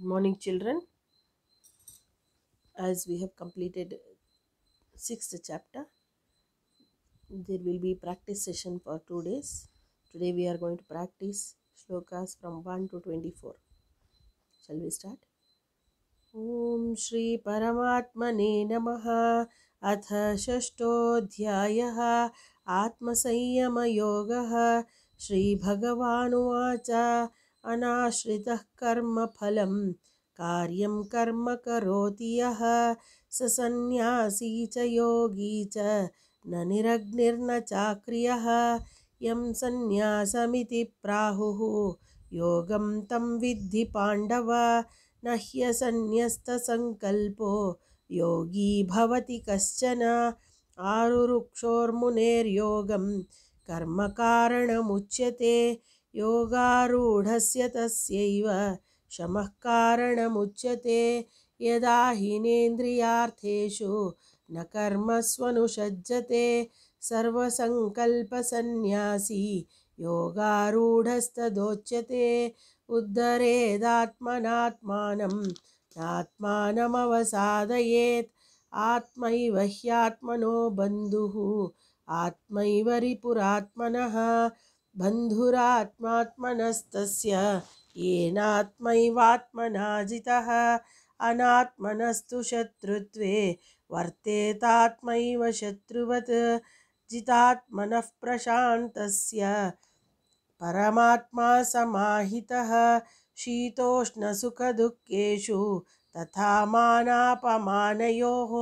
Good morning children as we have completed sixth chapter there will be practice session for two days today we are going to practice shlokas from 1 to 24 shall we start om shri paramatmane namaha अथ षष्ठोऽध्यायः आत्मसंयमयोगः श्रीभगवानुवाच अनाश्रितः कर्मफलं कार्यं कर्म करोति यः स ससंन्यासी च योगी च न निरग्निर्न चाक्रियः यं संन्यासमिति प्राहुः योगं तं विद्धि पाण्डव न ह्यसन्यस्तसङ्कल्पो योगी भवति कश्चन आरुरुक्षोर्मुनेर्योगं कर्मकारणमुच्यते योगारूढस्य तस्यैव शमः कारणमुच्यते यदा हिनेन्द्रियार्थेषु न कर्मस्वनुषज्जते सर्वसङ्कल्पसन्न्यासी योगारूढस्तदोच्यते उद्धरेदात्मनात्मानं नात्मानमवसादयेत् आत्मैव ह्यात्मनो बन्धुः आत्मैवरिपुरात्मनः बन्धुरात्मात्मनस्तस्य येनात्मैवात्मनाजितः अनात्मनस्तु शत्रुत्वे वर्तेतात्मैव शत्रुवत् जितात्मनः प्रशान्तस्य परमात्मा समाहितः शीतोष्णसुखदुःखेषु तथा मानापमानयोः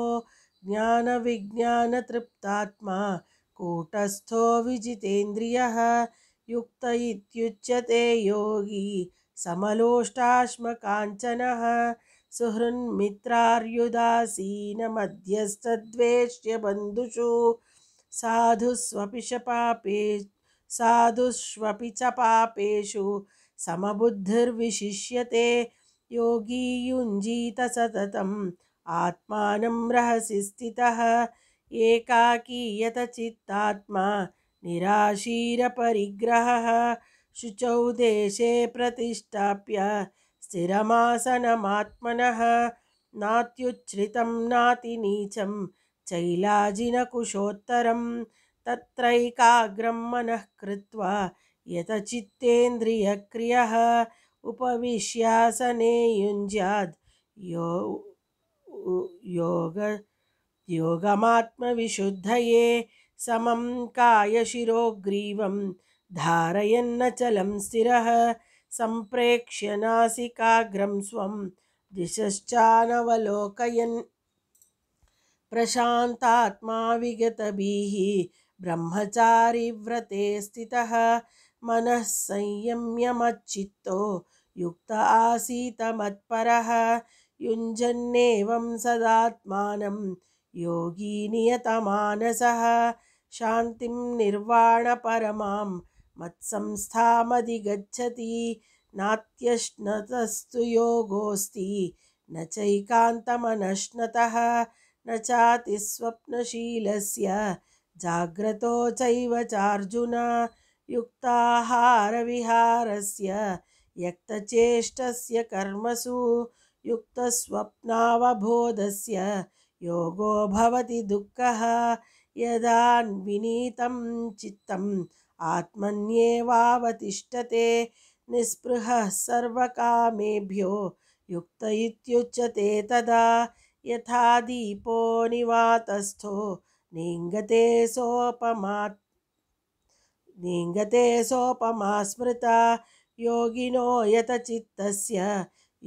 ज्ञानविज्ञानतृप्तात्मा कूटस्थो विजितेन्द्रियः युक्त इत्युच्यते योगी समलोष्टाश्मकाञ्चनः काञ्चनः सुहृन्मित्रार्युदासीनमध्यस्तद्वेष्यबन्धुषु साधुस्वपि च पापे साधुष्वपि च पापेषु समबुद्धिर्विशिष्यते आत्मानं रहसि स्थितः एकाकीयतचित्तात्मा निराशीरपरिग्रहः शुचौ देशे प्रतिष्ठाप्य स्थिरमासनमात्मनः नात्युच्छ्रितं नातिनीचं चैलाजिनकुशोत्तरं तत्रैकाग्रं मनः कृत्वा यतचित्तेन्द्रियक्रियः उपविश्यासने युञ्ज्याद् यो योग योगमात्मविशुद्धये समं कायशिरोग्रीवं धारयन्नचलं स्थिरः सम्प्रेक्ष्य नासिकाग्रं स्वं दिशश्चानवलोकयन् प्रशान्तात्मा विगतभिः ब्रह्मचारिव्रते स्थितः संयम्यमच्चित्तो युक्त आसीतमत्परः युञ्जन्नेवं सदात्मानं योगी नियतमानसः शान्तिं निर्वाणपरमां मत्संस्थामधिगच्छति नात्यश्नतस्तु योगोऽस्ति न चैकान्तमनश्नतः न चातिस्वप्नशीलस्य जाग्रतो चैव चार्जुन युक्ताहारविहारस्य यक्तचेष्टस्य कर्मसु युक्तस्वप्नावबोधस्य योगो भवति दुःखः यदा विनीतं चित्तम् आत्मन्येवावतिष्ठते निःस्पृहः सर्वकामेभ्यो युक्त इत्युच्यते तदा यथा दीपो निवातस्थो। निङ्गते सोपमात् निङ्गते सोपमास्मृता योगिनो यत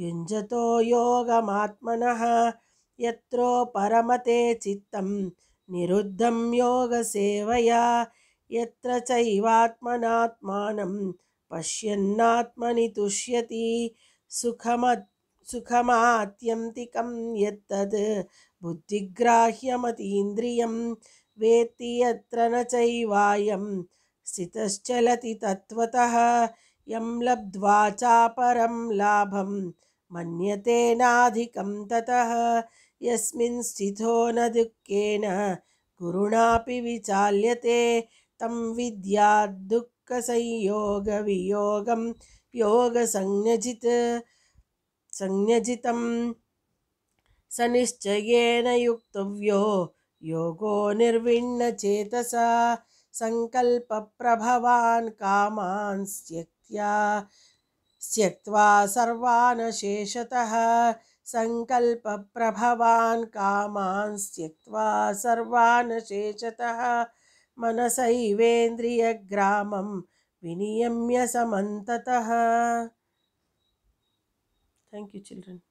युञ्जतो योगमात्मनः परमते चित्तं निरुद्धं योगसेवया यत्र चैवात्मनात्मानं पश्यन्नात्मनि तुष्यति सुखम सुखमात्यन्तिकं यत्तद् बुद्धिग्राह्यमतीन्द्रियं वेत्ति यत्र न चैवायं स्थितश्चलति तत्त्वतः यं लब्ध्वा चापरं लाभं मन्यतेनाधिकं ततः यस्मिन् स्थितो न दुःखेन गुरुणापि विचाल्यते तं विद्या दुःखसंयोगवियोगं संज्ञजितं संयजितं स युक्तव्यो योगो निर्विण्णचेतसा सङ्कल्पप्रभवान् कामान् त्यक्त्वा सर्वान् शेषतः प्रभवान् कामान् त्यक्त्वा सर्वान् शेषतः मनसैवेन्द्रियग्रामं विनियम्य समन्ततः थैंक यू चिल्ड्रन